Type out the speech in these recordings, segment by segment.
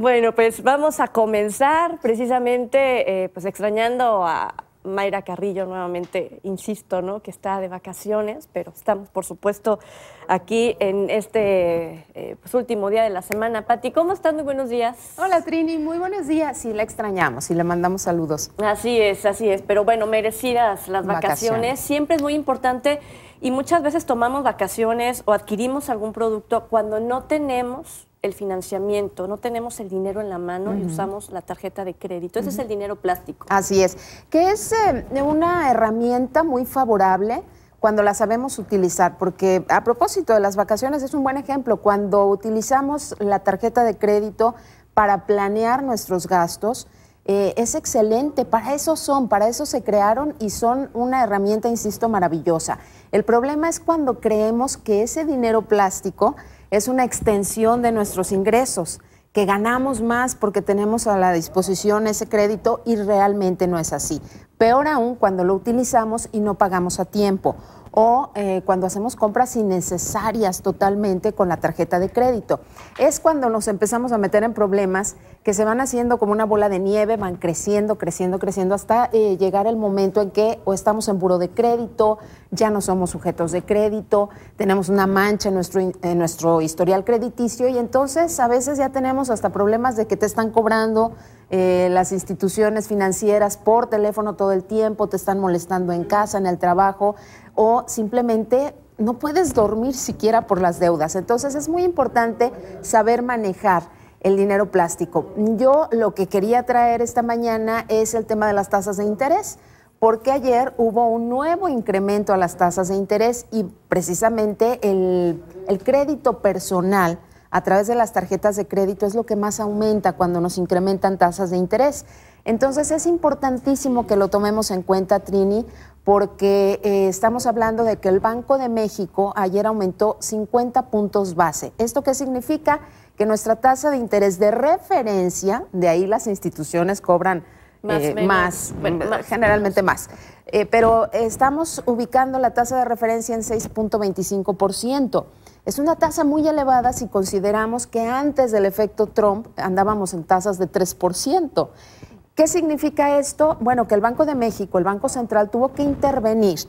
Bueno, pues vamos a comenzar precisamente eh, pues extrañando a Mayra Carrillo nuevamente, insisto, ¿no? que está de vacaciones, pero estamos por supuesto aquí en este eh, pues, último día de la semana. Pati, ¿cómo estás? Muy buenos días. Hola Trini, muy buenos días. Sí, la extrañamos y le mandamos saludos. Así es, así es, pero bueno, merecidas las vacaciones. Siempre es muy importante y muchas veces tomamos vacaciones o adquirimos algún producto cuando no tenemos el financiamiento, no tenemos el dinero en la mano y usamos la tarjeta de crédito. Ese es el dinero plástico. Así es, que es eh, una herramienta muy favorable cuando la sabemos utilizar, porque a propósito de las vacaciones es un buen ejemplo, cuando utilizamos la tarjeta de crédito para planear nuestros gastos, eh, es excelente, para eso son, para eso se crearon y son una herramienta, insisto, maravillosa. El problema es cuando creemos que ese dinero plástico es una extensión de nuestros ingresos, que ganamos más porque tenemos a la disposición ese crédito y realmente no es así. Peor aún cuando lo utilizamos y no pagamos a tiempo o eh, cuando hacemos compras innecesarias totalmente con la tarjeta de crédito. Es cuando nos empezamos a meter en problemas que se van haciendo como una bola de nieve, van creciendo, creciendo, creciendo, hasta eh, llegar el momento en que o estamos en buro de crédito, ya no somos sujetos de crédito, tenemos una mancha en nuestro, en nuestro historial crediticio y entonces a veces ya tenemos hasta problemas de que te están cobrando eh, las instituciones financieras por teléfono todo el tiempo, te están molestando en casa, en el trabajo, o simplemente no puedes dormir siquiera por las deudas. Entonces es muy importante saber manejar el dinero plástico. Yo lo que quería traer esta mañana es el tema de las tasas de interés, porque ayer hubo un nuevo incremento a las tasas de interés y precisamente el crédito personal a través de las tarjetas de crédito es lo que más aumenta cuando nos incrementan tasas de interés. Entonces es importantísimo que lo tomemos en cuenta, Trini, porque eh, estamos hablando de que el Banco de México ayer aumentó 50 puntos base. ¿Esto qué significa? Que nuestra tasa de interés de referencia, de ahí las instituciones cobran más, eh, mm, generalmente más. Eh, pero estamos ubicando la tasa de referencia en 6.25%. Es una tasa muy elevada si consideramos que antes del efecto Trump andábamos en tasas de 3%. ¿Qué significa esto? Bueno, que el Banco de México, el Banco Central, tuvo que intervenir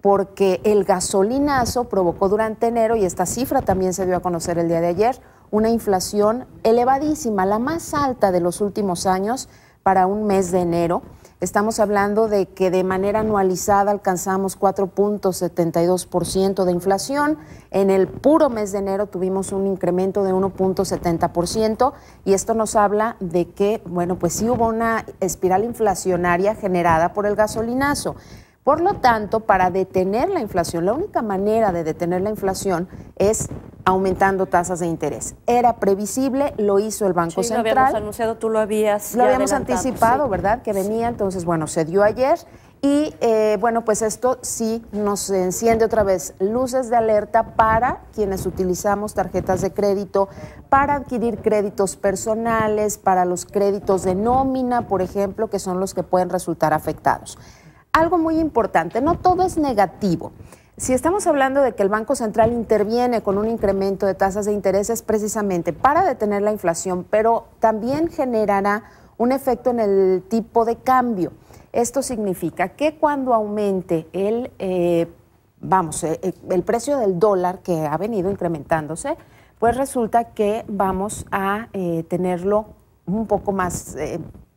porque el gasolinazo provocó durante enero, y esta cifra también se dio a conocer el día de ayer, una inflación elevadísima, la más alta de los últimos años para un mes de enero. Estamos hablando de que de manera anualizada alcanzamos 4.72% de inflación. En el puro mes de enero tuvimos un incremento de 1.70% y esto nos habla de que, bueno, pues sí hubo una espiral inflacionaria generada por el gasolinazo. Por lo tanto, para detener la inflación, la única manera de detener la inflación es aumentando tasas de interés. Era previsible, lo hizo el Banco sí, Central. Lo habíamos anunciado, tú lo habías. Lo habíamos anticipado, ¿verdad? Que venía, entonces, bueno, se dio ayer. Y eh, bueno, pues esto sí nos enciende otra vez luces de alerta para quienes utilizamos tarjetas de crédito, para adquirir créditos personales, para los créditos de nómina, por ejemplo, que son los que pueden resultar afectados. Algo muy importante, no todo es negativo si estamos hablando de que el Banco Central interviene con un incremento de tasas de intereses precisamente para detener la inflación, pero también generará un efecto en el tipo de cambio. Esto significa que cuando aumente el, eh, vamos, eh, eh, el precio del dólar que ha venido incrementándose, pues resulta que vamos a tenerlo un poco más,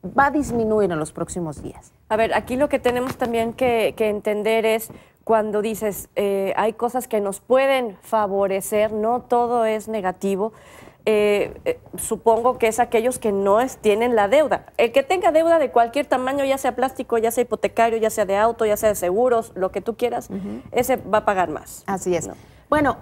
va a disminuir en los próximos días. A ver, aquí lo que tenemos también que entender es cuando dices, eh, hay cosas que nos pueden favorecer, no todo es negativo. Eh, eh, supongo que es aquellos que no tienen la deuda. El que tenga deuda de cualquier tamaño, ya sea plástico, ya sea hipotecario, ya sea de auto, ya sea de seguros, lo que tú quieras, ese va a pagar más. Así es. Bueno,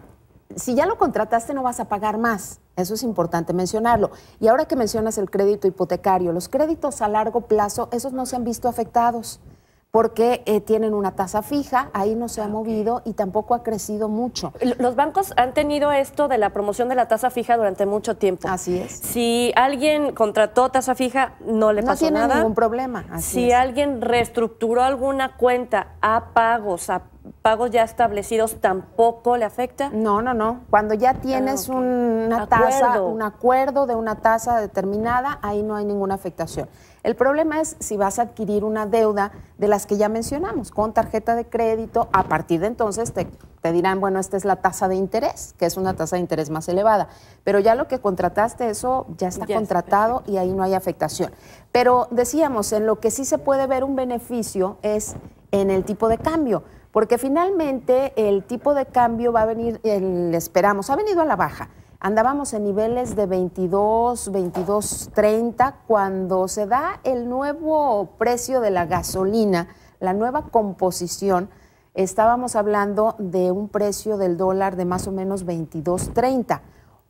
si ya lo contrataste no vas a pagar más. Eso es importante mencionarlo. Y ahora que mencionas el crédito hipotecario, los créditos a largo plazo, esos no se han visto afectados porque eh, tienen una tasa fija, ahí no se ha ah, movido y tampoco ha crecido mucho. Los bancos han tenido esto de la promoción de la tasa fija durante mucho tiempo. Así es. Si alguien contrató tasa fija, no le no pasó nada. No tiene ningún problema. si alguien reestructuró alguna cuenta a pagos, a pagos ya establecidos tampoco le afecta? No, no, no. Cuando ya tienes ah, una tasa, un acuerdo de una tasa determinada, ahí no hay ninguna afectación. El problema es si vas a adquirir una deuda de las que ya mencionamos, con tarjeta de crédito, a partir de entonces te, dirán, bueno, esta es la tasa de interés, que es una tasa de interés más elevada, pero ya lo que contrataste, eso ya está contratado y ahí no hay afectación. Pero decíamos, en lo que sí se puede ver un beneficio es en el tipo de cambio porque finalmente el tipo de cambio va a venir, esperamos, ha venido a la baja. Andábamos en niveles de 22, 22, 30, cuando se da el nuevo precio de la gasolina, la nueva composición, estábamos hablando de un precio del dólar de más o menos 22, 30.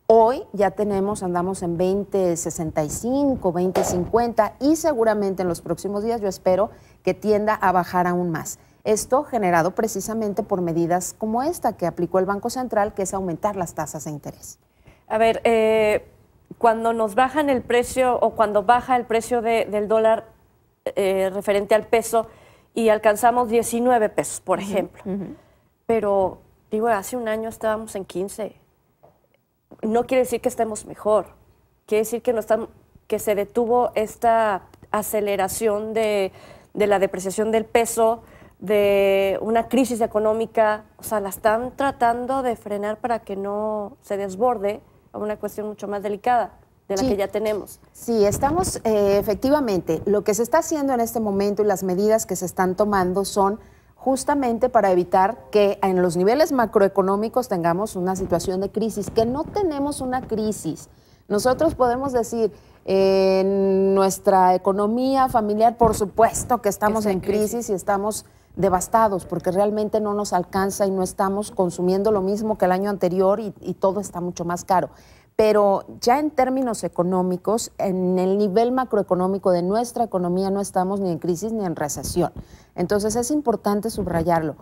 Hoy ya tenemos, andamos en 20, 20.50 y seguramente en los próximos días yo espero que tienda a bajar aún más. Esto generado precisamente por medidas como esta que aplicó el Banco Central, que es aumentar las tasas de interés. A ver, eh, cuando nos bajan el precio o cuando baja el precio del dólar eh, referente al peso y alcanzamos 19 pesos, por ejemplo, pero digo, hace un año estábamos en 15. No quiere decir que estemos mejor, quiere decir que, no que se detuvo esta aceleración de, de la depreciación del peso de una crisis económica, o sea, la están tratando de frenar para que no se desborde a una cuestión mucho más delicada de la que ya tenemos. Sí, estamos eh, efectivamente, lo que se está haciendo en este momento y las medidas que se están tomando son justamente para evitar que en los niveles macroeconómicos tengamos una situación de crisis, que no tenemos una crisis. Nosotros podemos decir, en eh, nuestra economía familiar, por supuesto que estamos en crisis y estamos devastados porque realmente no nos alcanza y no estamos consumiendo lo mismo que el año anterior y, todo está mucho más caro. Pero ya en términos económicos, en el nivel macroeconómico de nuestra economía no estamos ni en crisis ni en recesión. Entonces es importante subrayarlo.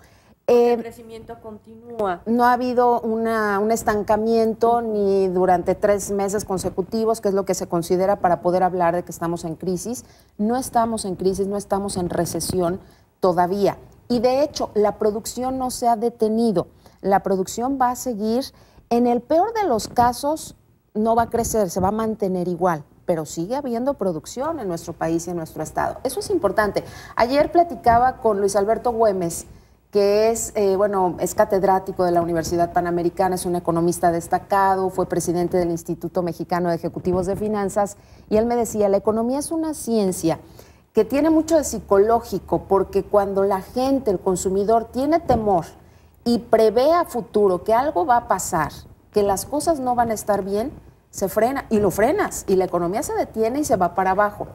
el eh, crecimiento continúa. No ha habido un estancamiento ni durante tres meses consecutivos, que es lo que se considera para poder hablar de que estamos en crisis. No estamos en crisis, no estamos en recesión todavía. Y de hecho, la producción no se ha detenido. La producción va a seguir. En el peor de los casos, no va a crecer, se va a mantener igual, pero sigue habiendo producción en nuestro país y en nuestro estado. Eso es importante. Ayer platicaba con Luis Alberto Güemes, que es, eh, bueno, es catedrático de la Universidad Panamericana, es un economista destacado, fue presidente del Instituto Mexicano de Ejecutivos de Finanzas, y él me decía, la economía es una ciencia que tiene mucho de psicológico, porque cuando la gente, el consumidor, tiene temor y prevé a futuro que algo va a pasar, que las cosas no van a estar bien, se frena y lo frenas y la economía se detiene y se va para abajo.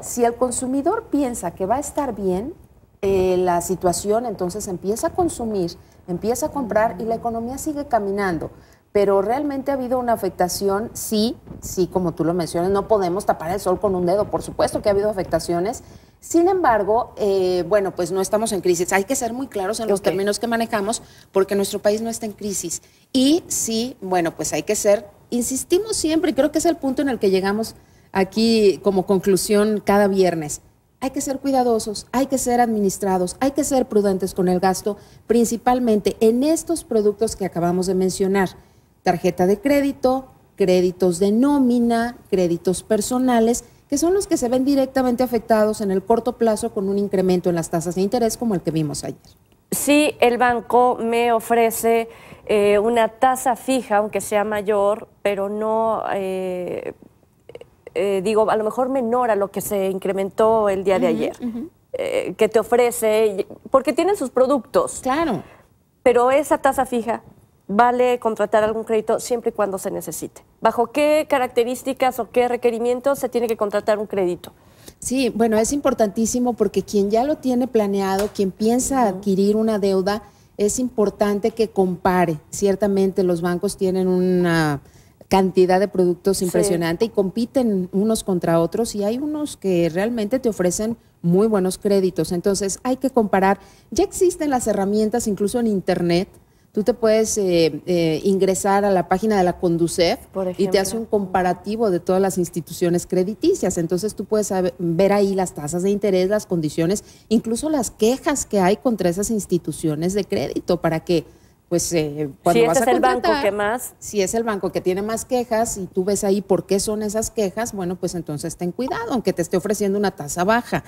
Si el consumidor piensa que va a estar bien, eh, la situación entonces empieza a consumir, empieza a comprar y la economía sigue caminando pero realmente ha habido una afectación, sí, sí, como tú lo mencionas, no podemos tapar el sol con un dedo, por supuesto que ha habido afectaciones. Sin embargo, eh, bueno, pues no estamos en crisis. Hay que ser muy claros en los términos que manejamos porque nuestro país no está en crisis. Y sí, bueno, pues hay que ser, insistimos siempre, y creo que es el punto en el que llegamos aquí como conclusión cada viernes. Hay que ser cuidadosos, hay que ser administrados, hay que ser prudentes con el gasto, principalmente en estos productos que acabamos de mencionar tarjeta de crédito, créditos de nómina, créditos personales, que son los que se ven directamente afectados en el corto plazo con un incremento en las tasas de interés como el que vimos ayer. Sí, el banco me ofrece eh, una tasa fija, aunque sea mayor, pero no, eh, eh, digo, a lo mejor menor a lo que se incrementó el día de ayer, que te ofrece, porque tienen sus productos. Claro. Pero esa tasa fija vale contratar algún crédito siempre y cuando se necesite. ¿Bajo qué características o qué requerimientos se tiene que contratar un crédito? Sí, bueno, es importantísimo porque quien ya lo tiene planeado, quien piensa adquirir una deuda, es importante que compare. Ciertamente los bancos tienen una cantidad de productos impresionante y compiten unos contra otros y hay unos que realmente te ofrecen muy buenos créditos. Entonces hay que comparar. Ya existen las herramientas incluso en Internet Tú te puedes eh, eh, ingresar a la página de la Conducef y te hace un comparativo de todas las instituciones crediticias. Entonces tú puedes ver ahí las tasas de interés, las condiciones, incluso las quejas que hay contra esas instituciones de crédito para que pues eh, cuando vas a es el banco que más si es el banco que tiene más quejas y tú ves ahí por qué son esas quejas bueno pues entonces ten cuidado aunque te esté ofreciendo una tasa baja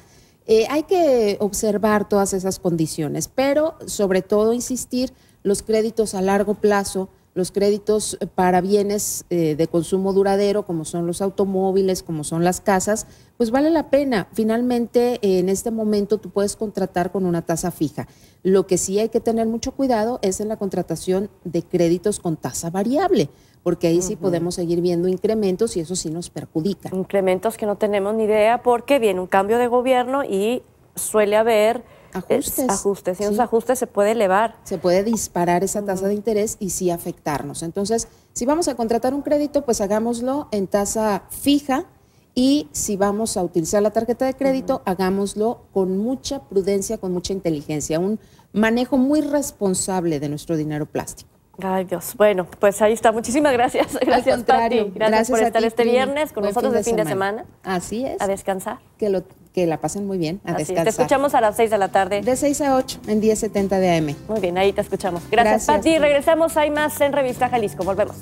hay que observar todas esas condiciones pero sobre todo insistir los créditos a largo plazo, los créditos eh, para bienes eh, de consumo duradero, como son los automóviles, como son las casas, pues vale la pena. Finalmente, en este momento tú puedes contratar con una tasa fija. Lo que sí hay que tener mucho cuidado es en la contratación de créditos con tasa variable, porque ahí sí podemos seguir viendo incrementos y eso sí nos perjudica. Incrementos que no tenemos ni idea porque viene un cambio de gobierno y suele haber Ajustes. ajustes. y esos ajustes se puede elevar. Se puede disparar esa tasa de interés y sí afectarnos. Entonces, si vamos a contratar un crédito, pues hagámoslo en tasa fija. Y si vamos a utilizar la tarjeta de crédito, hagámoslo con mucha prudencia, con mucha inteligencia, un manejo muy responsable de nuestro dinero plástico. Ay, Dios. Bueno, pues ahí está. Muchísimas gracias. Gracias, Al Gracias, por estar este viernes con nosotros de fin de, semana. Así es. A descansar. Que, lo, que la pasen muy bien. A descansar. Te escuchamos a las 6 de la tarde. De 6 a 8 en 10.70 de AM. Muy bien, ahí te escuchamos. Gracias, gracias Pati. Regresamos. Hay más en Revista Jalisco. Volvemos.